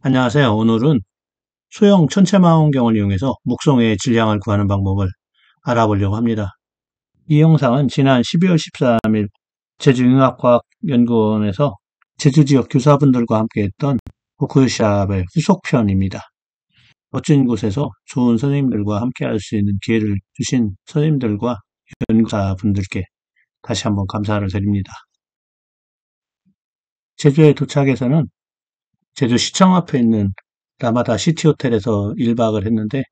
안녕하세요. 오늘은 소형 천체망원경을 이용해서 목성의 질량을 구하는 방법을 알아보려고 합니다. 이 영상은 지난 12월 13일 제주융합과학연구원에서 제주 지역 교사분들과 함께 했던 보크샵의 후속편입니다. 멋진 곳에서 좋은 선생님들과 함께 할 수 있는 기회를 주신 선생님들과 연구사분들께 다시 한번 감사를 드립니다. 제주에 도착해서는 제주시청 앞에 있는 라마다 시티호텔에서 1박을 했는데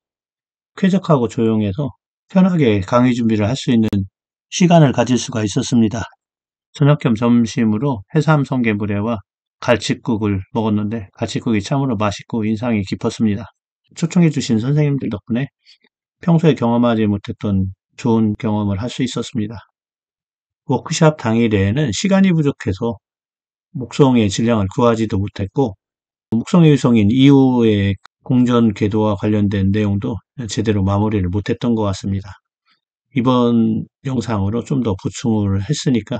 쾌적하고 조용해서 편하게 강의 준비를 할 수 있는 시간을 가질 수가 있었습니다. 저녁 겸 점심으로 해삼 성게물회와 갈치국을 먹었는데 갈치국이 참으로 맛있고 인상이 깊었습니다. 초청해주신 선생님들 덕분에 평소에 경험하지 못했던 좋은 경험을 할 수 있었습니다. 워크샵 당일에는 시간이 부족해서 목성의 질량을 구하지도 못했고 묵성의 유성인 이후의 공전 궤도와 관련된 내용도 제대로 마무리를 못했던 것 같습니다. 이번 영상으로 좀 더 보충을 했으니까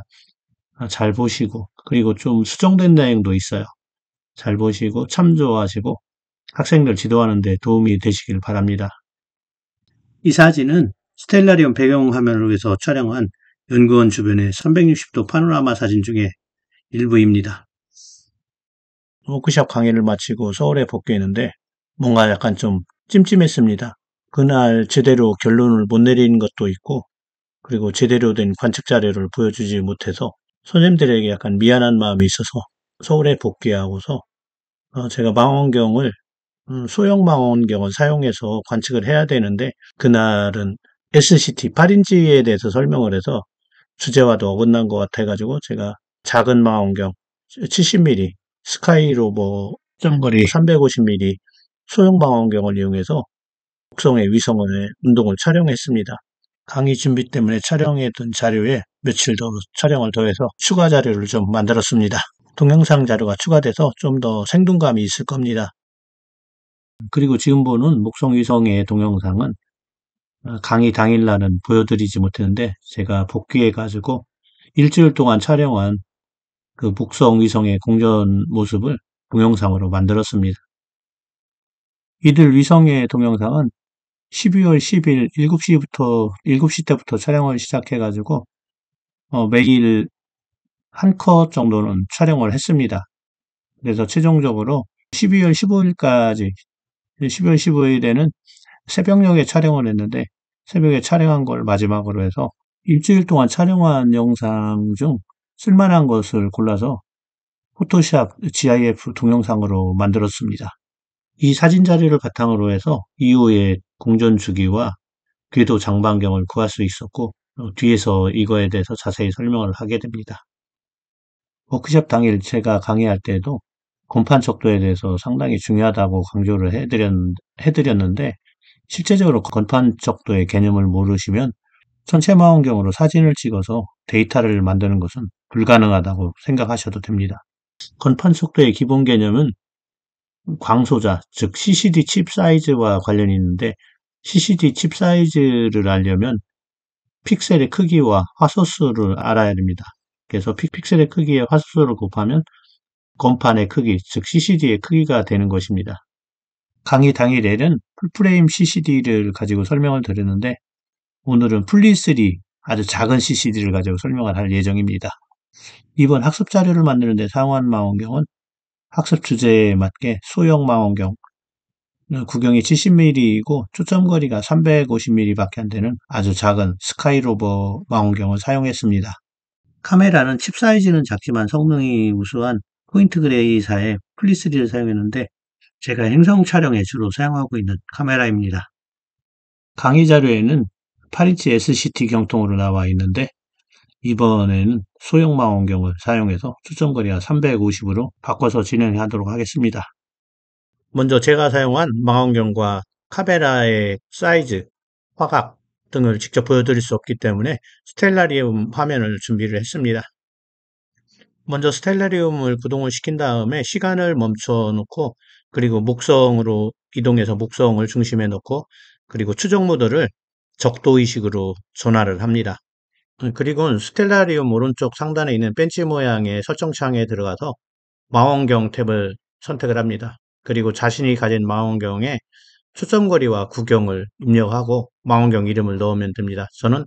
잘 보시고 그리고 좀 수정된 내용도 있어요. 잘 보시고 참조하시고 학생들 지도하는 데 도움이 되시길 바랍니다. 이 사진은 스텔라리온 배경화면을 위해서 촬영한 연구원 주변의 360도 파노라마 사진 중에 일부입니다. 워크샵 강의를 마치고 서울에 복귀했는데 뭔가 약간 좀 찜찜했습니다. 그날 제대로 결론을 못 내린 것도 있고 그리고 제대로 된 관측 자료를 보여주지 못해서 선생님들에게 약간 미안한 마음이 있어서 서울에 복귀하고서 어, 제가 망원경을 음, 소형 망원경을 사용해서 관측을 해야 되는데 그날은 SCT 8인치에 대해서 설명을 해서 주제와도 어긋난 것 같아가지고 제가 작은 망원경 70mm 스카이로버 점거리 뭐 350mm 소형 방원경을 이용해서 목성의 위성의 운동을 촬영했습니다. 강의 준비 때문에 촬영했던 자료에 며칠 더 촬영을 더해서 추가 자료를 좀 만들었습니다. 동영상 자료가 추가돼서 좀 더 생동감이 있을 겁니다. 그리고 지금 보는 목성 위성의 동영상은 어, 강의 당일날은 보여드리지 못했는데 제가 복귀해가지고 일주일 동안 촬영한 그 북성 위성의 공전 모습을 동영상으로 만들었습니다. 이들 위성의 동영상은 12월 10일 7시부터 7시 때부터 촬영을 시작해 가지고 어, 매일 한 컷 정도는 촬영을 했습니다. 그래서 최종적으로 12월 15일까지 12월 15일에는 새벽녘에 촬영을 했는데 새벽에 촬영한 걸 마지막으로 해서 일주일 동안 촬영한 영상 중 쓸만한 것을 골라서 포토샵 GIF 동영상으로 만들었습니다. 이 사진 자료를 바탕으로 해서 이후에 공전 주기와 궤도 장반경을 구할 수 있었고 어, 뒤에서 이거에 대해서 자세히 설명을 하게 됩니다. 워크샵 당일 제가 강의할 때에도 곰판 척도에 대해서 상당히 중요하다고 강조를 해드렸는데 실제적으로 건판 척도의 개념을 모르시면 천체 망원경으로 사진을 찍어서 데이터를 만드는 것은 불가능하다고 생각하셔도 됩니다. 건판 속도의 기본 개념은 광소자, 즉 CCD 칩 사이즈와 관련이 있는데 CCD 칩 사이즈를 알려면 픽셀의 크기와 화소수를 알아야 됩니다. 그래서 픽셀의 크기에 화소수를 곱하면 건판의 크기, 즉 CCD의 크기가 되는 것입니다. 강의 당일에는 풀프레임 CCD를 가지고 설명을 드렸는데 오늘은 플리3 아주 작은 CCD를 가지고 설명을 할 예정입니다. 이번 학습 자료를 만드는데 사용한 망원경은 학습 주제에 맞게 소형 망원경 구경이 70mm이고 초점 거리가 350mm밖에 안 되는 아주 작은 스카이로버 망원경을 사용했습니다. 카메라는 칩 사이즈는 작지만 성능이 우수한 포인트 그레이사의 플리스리를 사용했는데 제가 행성 촬영에 주로 사용하고 있는 카메라입니다. 강의 자료에는 8인치 SCT 경통으로 나와 있는데 이번에는 소형망원경을 사용해서 추천거리와 350으로 바꿔서 진행하도록 하겠습니다. 먼저 제가 사용한 망원경과 카메라의 사이즈, 화각 등을 직접 보여드릴 수 없기 때문에 스텔라리움 화면을 준비를 했습니다. 먼저 스텔라리움을 구동을 시킨 다음에 시간을 멈춰 놓고 그리고 목성으로 이동해서 목성을 중심에 놓고 그리고 추적 모드를 적도의식으로 전화를 합니다. 음, 그리고 스텔라리움 오른쪽 상단에 있는 벤치 모양의 설정창에 들어가서 망원경 탭을 선택을 합니다. 그리고 자신이 가진 망원경에 초점거리와 구경을 입력하고 망원경 이름을 넣으면 됩니다. 저는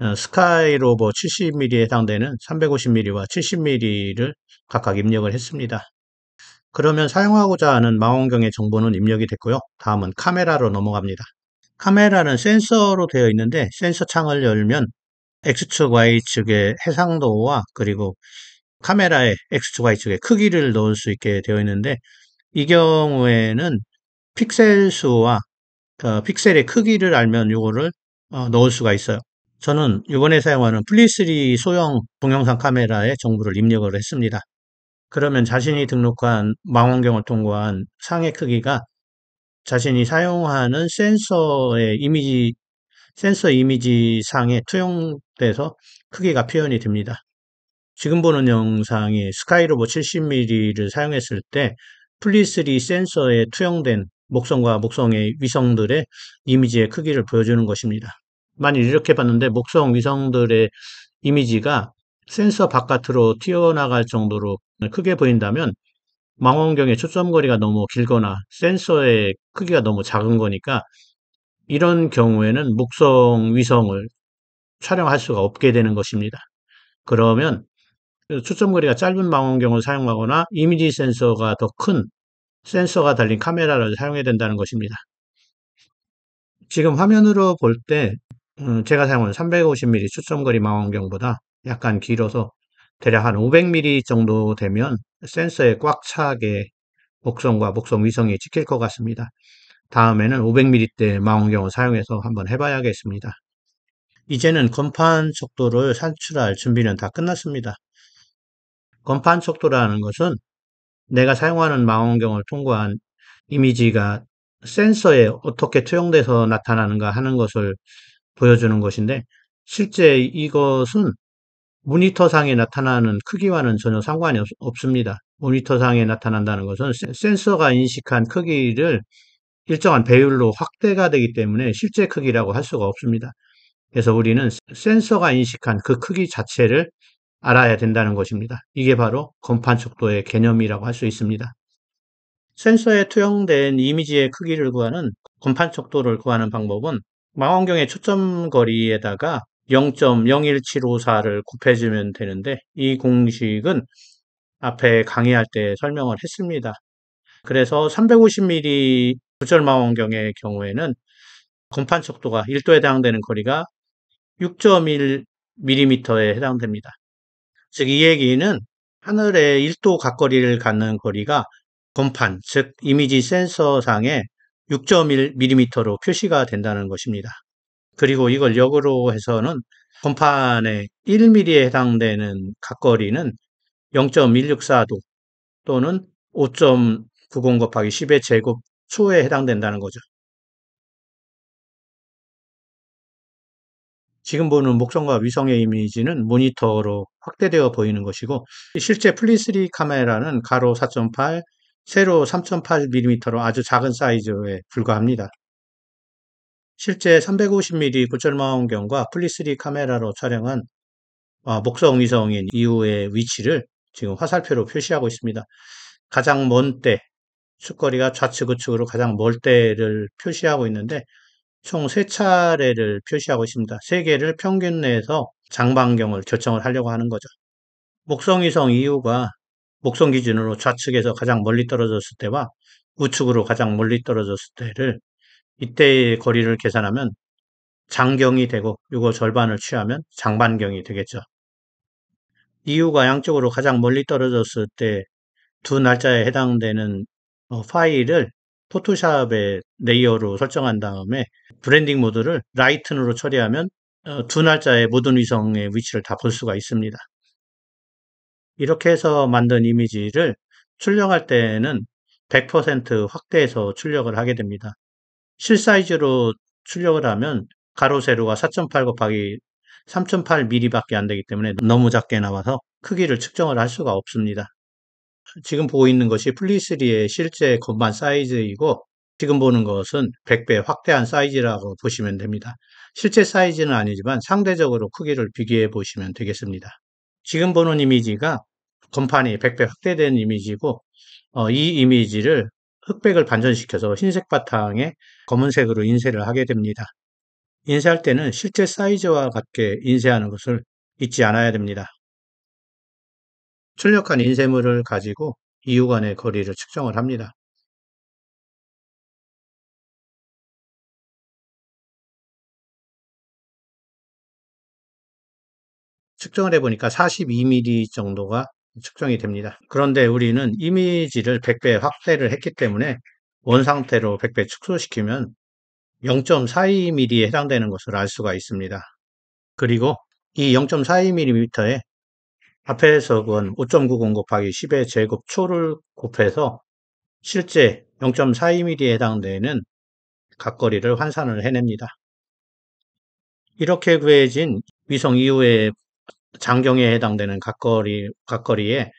어, 스카이로버 70mm에 해당되는 350mm와 70mm를 각각 입력을 했습니다. 그러면 사용하고자 하는 망원경의 정보는 입력이 됐고요. 다음은 카메라로 넘어갑니다. 카메라는 센서로 되어 있는데 센서 창을 열면 X축, Y축의 해상도와 그리고 카메라의 X축, Y축의 크기를 넣을 수 있게 되어 있는데 이 경우에는 픽셀 수와 어, 픽셀의 크기를 알면 이거를 어, 넣을 수가 있어요. 저는 이번에 사용하는 플리3 소형 동영상 카메라에 정보를 입력을 했습니다. 그러면 자신이 등록한 망원경을 통과한 상의 크기가 자신이 사용하는 센서의 이미지 센서 이미지 상의 투영 돼서 크기가 표현이 됩니다. 지금 보는 영상이 스카이로봇 70mm를 사용했을 때플리스리 센서에 투영된 목성과 목성의 위성들의 이미지의 크기를 보여주는 것입니다. 만일 이렇게 봤는데 목성 위성들의 이미지가 센서 바깥으로 튀어나갈 정도로 크게 보인다면 망원경의 초점 거리가 너무 길거나 센서의 크기가 너무 작은 거니까 이런 경우에는 목성 위성을 촬영할 수가 없게 되는 것입니다. 그러면 초점거리가 짧은 망원경을 사용하거나 이미지 센서가 더 큰 센서가 달린 카메라를 사용해야 된다는 것입니다. 지금 화면으로 볼때 음, 제가 사용하는 350mm 초점거리 망원경보다 약간 길어서 대략 한 500mm 정도 되면 센서에 꽉 차게 목성과 목성 위성이 찍힐 것 같습니다. 다음에는 500mm대 망원경을 사용해서 한번 해봐야겠습니다. 이제는 건판 속도를 산출할 준비는 다 끝났습니다. 건판 속도라는 것은 내가 사용하는 망원경을 통과한 이미지가 센서에 어떻게 투영돼서 나타나는가 하는 것을 보여주는 것인데 실제 이것은 모니터상에 나타나는 크기와는 전혀 상관이 없, 습니다 모니터상에 나타난다는 것은 센서가 인식한 크기를 일정한 배율로 확대가 되기 때문에 실제 크기라고 할 수가 없습니다. 그래서 우리는 센서가 인식한 그 크기 자체를 알아야 된다는 것입니다. 이게 바로 건판 속도의 개념이라고 할 수 있습니다. 센서에 투영된 이미지의 크기를 구하는 건판 속도를 구하는 방법은 망원경의 초점 거리에다가 0.01754를 곱해주면 되는데 이 공식은 앞에 강의할 때 설명을 했습니다. 그래서 350mm 구절망원경의 경우에는 건판 속도가 1도에 해당되는 거리가 6.1mm에 해당됩니다. 즉 이 얘기는 하늘의 1도 각거리를 갖는 거리가 건판, 즉 이미지 센서상에 6.1mm로 표시가 된다는 것입니다. 그리고 이걸 역으로 해서는 건판의 1mm에 해당되는 각거리는 0.164도 또는 5.90 곱하기 10의 제곱 초에 해당된다는 거죠. 지금 보는 목성과 위성의 이미지는 모니터로 확대되어 보이는 것이고 실제 플리스리 카메라는 가로 4.8, 세로 3.8mm로 아주 작은 사이즈에 불과합니다. 실제 350mm 구철망원경과 플리스리 카메라로 촬영한 어, 목성 위성인 이후의 위치를 지금 화살표로 표시하고 있습니다. 가장 먼 때, 숫거리가 좌측 우측으로 가장 멀 때를 표시하고 있는데 총 3차례를 표시하고 있습니다. 3개를 평균 내에서 장반경을 결정을 하려고 하는 거죠. 목성위성 이유가 목성 기준으로 좌측에서 가장 멀리 떨어졌을 때와 우측으로 가장 멀리 떨어졌을 때를 이때의 거리를 계산하면 장경이 되고 이거 절반을 취하면 장반경이 되겠죠. 이유가 양쪽으로 가장 멀리 떨어졌을 때 두 날짜에 해당되는 어, 파일을 포토샵의 레이어로 설정한 다음에 브랜딩 모드를 라이튼으로 처리하면 어, 두 날짜의 모든 위성의 위치를 다 볼 수가 있습니다. 이렇게 해서 만든 이미지를 출력할 때에는 100% 확대해서 출력을 하게 됩니다. 실사이즈로 출력을 하면 가로 세로가 4.8 곱하기 3.8mm밖에 안 되기 때문에 너무 작게 나와서 크기를 측정을 할 수가 없습니다. 지금 보고 있는 것이 플리3의 실제 건반 사이즈이고 지금 보는 것은 100배 확대한 사이즈라고 보시면 됩니다. 실제 사이즈는 아니지만 상대적으로 크기를 비교해 보시면 되겠습니다. 지금 보는 이미지가 건판이 100배 확대된 이미지고 어, 이 이미지를 흑백을 반전시켜서 흰색 바탕에 검은색으로 인쇄를 하게 됩니다. 인쇄할 때는 실제 사이즈와 같게 인쇄하는 것을 잊지 않아야 됩니다. 출력한 인쇄물을 가지고 이유 간의 거리를 측정을 합니다. 측정을 해보니까 42mm 정도가 측정이 됩니다. 그런데 우리는 이미지를 100배 확대를 했기 때문에 원 상태로 100배 축소시키면 0.42mm에 해당되는 것을 알 수가 있습니다. 그리고 이 0.42mm에 앞의 해석은 5.90 곱하기 10의 제곱 초를 곱해서 실제 0.42mm에 해당되는 각거리를 환산을 해냅니다. 이렇게 구해진 위성 이후의 장경에 해당되는 각거리, 각거리에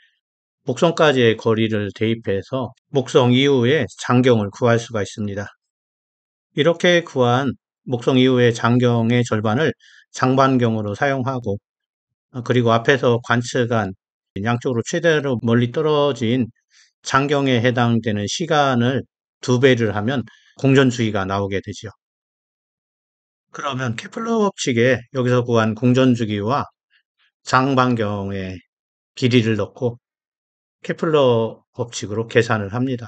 목성까지의 거리를 대입해서 목성 이후의 장경을 구할 수가 있습니다. 이렇게 구한 목성 이후의 장경의 절반을 장반경으로 사용하고 어, 그리고 앞에서 관측한 양쪽으로 최대로 멀리 떨어진 장경에 해당되는 시간을 두 배를 하면 공전 주기가 나오게 되죠. 그러면 케플러 법칙에 여기서 구한 공전 주기와 장반경의 길이를 넣고 케플러 법칙으로 계산을 합니다.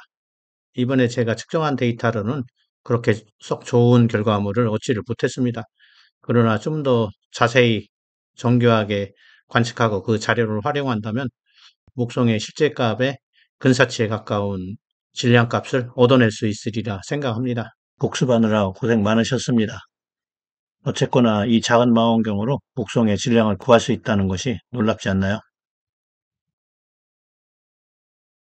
이번에 제가 측정한 데이터로는 그렇게 썩 좋은 결과물을 얻지를 못했습니다. 그러나 좀 더 자세히 정교하게 관측하고 그 자료를 활용한다면 목성의 실제값에 근사치에 가까운 질량값을 얻어낼 수 있으리라 생각합니다. 복습하느라 고생 많으셨습니다. 어쨌거나 이 작은 망원경으로 목성의 질량을 구할 수 있다는 것이 놀랍지 않나요?